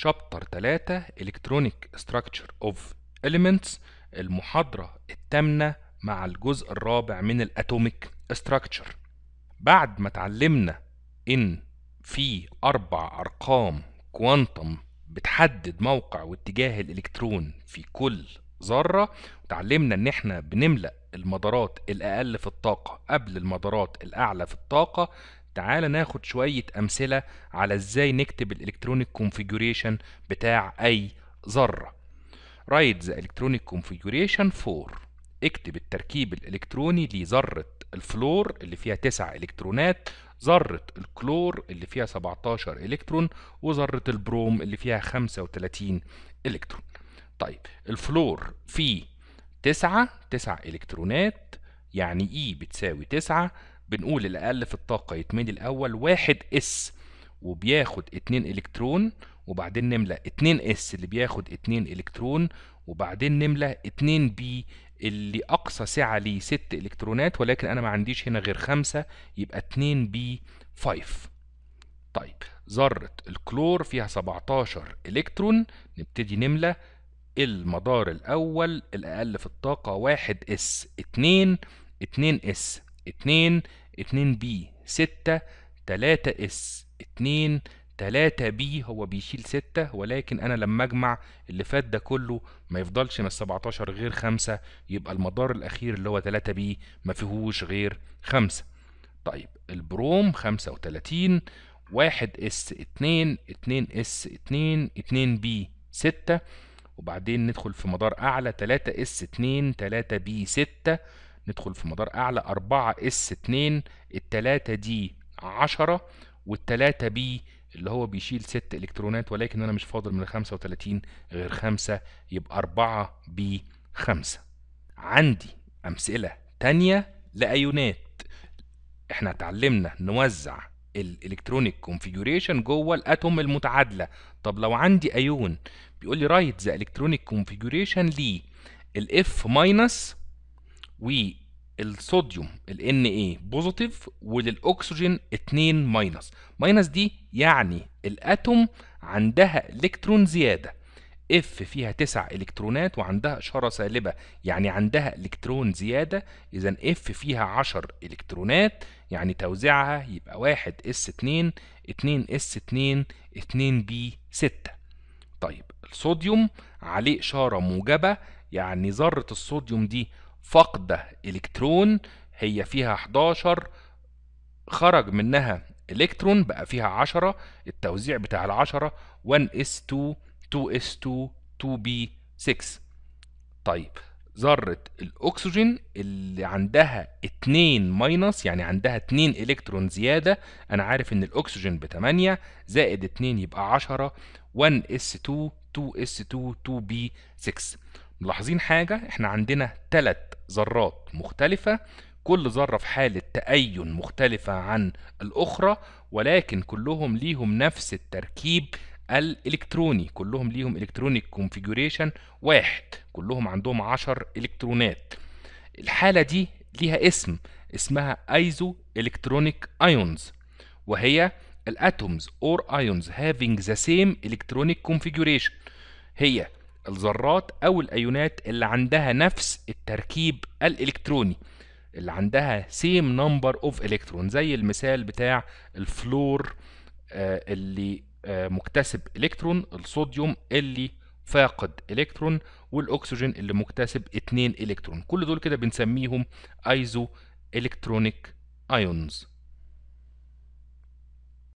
شابتر 3 الكترونيك Structure اوف Elements المحاضرة الثامنة مع الجزء الرابع من الاتوميك ستراكشر بعد ما اتعلمنا ان في اربع ارقام كوانتم بتحدد موقع واتجاه الالكترون في كل ذرة وتعلمنا ان احنا بنملأ المدارات الاقل في الطاقة قبل المدارات الاعلى في الطاقة تعال ناخد شوية أمثلة على إزاي نكتب الإلكترونيك كونفيجوريشن بتاع أي ذرة write the electronic configuration for اكتب التركيب الإلكتروني لذرة الفلور اللي فيها 9 إلكترونات ذرة الكلور اللي فيها 17 إلكترون وذرة البروم اللي فيها 35 إلكترون طيب الفلور فيه 9 9 إلكترونات يعني E بتساوي 9 بنقول الأقل في الطاقة يتملي الأول واحد إس وبياخد اتنين إلكترون وبعدين نملى اتنين إس اللي بياخد اتنين إلكترون وبعدين نملى اتنين بي اللي أقصى سعة ليه ست إلكترونات ولكن أنا ما عنديش هنا غير خمسة يبقى اتنين بي فايف طيب ذرة الكلور فيها سبعتاشر إلكترون نبتدي نملى المدار الأول الأقل في الطاقة واحد إس اتنين اتنين إس اتنين اتنين بي ستة تلاتة اس اتنين تلاتة بي هو بيشيل ستة ولكن أنا لما أجمع اللي فات ده كله ما يفضلش من السبعتاشر غير خمسة يبقى المدار الأخير اللي هو تلاتة بي ما فيهوش غير خمسة طيب البروم خمسة وتلاتين واحد اس اتنين اتنين اس اتنين اتنين بي ستة وبعدين ندخل في مدار أعلى تلاتة اس اتنين تلاتة بي ستة ندخل في مدار اعلى 4 اس 2 الثلاثه دي 10 والثلاثه بي اللي هو بيشيل 6 الكترونات ولكن انا مش فاضل من 35 غير 5 يبقى 4 بي 5 عندي امثله ثانيه لايونات احنا اتعلمنا نوزع الالكترونيك كونفيجوريشن جوه الاتوم المتعادله طب لو عندي ايون بيقول لي رايت ذا الكترونيك كونفيجوريشن ليه الاف ماينس والصوديوم ال Na بوزيتيف وللاكسجين 2 ماينس ماينس دي يعني الاتوم عندها الكترون زياده اف فيها 9 الكترونات وعندها اشاره سالبه يعني عندها الكترون زياده اذا اف فيها 10 الكترونات يعني توزيعها يبقى 1 اس 2 2 اس 2 2 بي 6 طيب الصوديوم عليه اشاره موجبه يعني ذره الصوديوم دي فاقدة إلكترون هي فيها 11 خرج منها إلكترون بقى فيها 10 التوزيع بتاع العشرة 1s2 2s2 2b6 طيب ذرة الأكسجين اللي عندها 2 ماينس يعني عندها 2 إلكترون زيادة أنا عارف إن الأكسجين ب 8 زائد 2 يبقى 10 1s2 2s2 2b6 ملاحظين حاجة احنا عندنا تلات ذرات مختلفة كل ذرة في حالة تأين مختلفة عن الأخرى ولكن كلهم ليهم نفس التركيب الإلكتروني كلهم ليهم إلكترونيك كونفيجوريشن واحد كلهم عندهم عشر إلكترونات الحالة دي ليها اسم اسمها ايزو إلكترونيك أيونز وهي الاتومز اور ايونز هافينج ذا سيم إلكترونيك كونفيجوريشن هي الذرات او الايونات اللي عندها نفس التركيب الالكتروني اللي عندها سيم نمبر اوف الكترون زي المثال بتاع الفلور آه، اللي آه، مكتسب الكترون الصوديوم اللي فاقد الكترون والاكسجين اللي مكتسب اتنين الكترون كل دول كده بنسميهم ايزو الكترونيك ايونز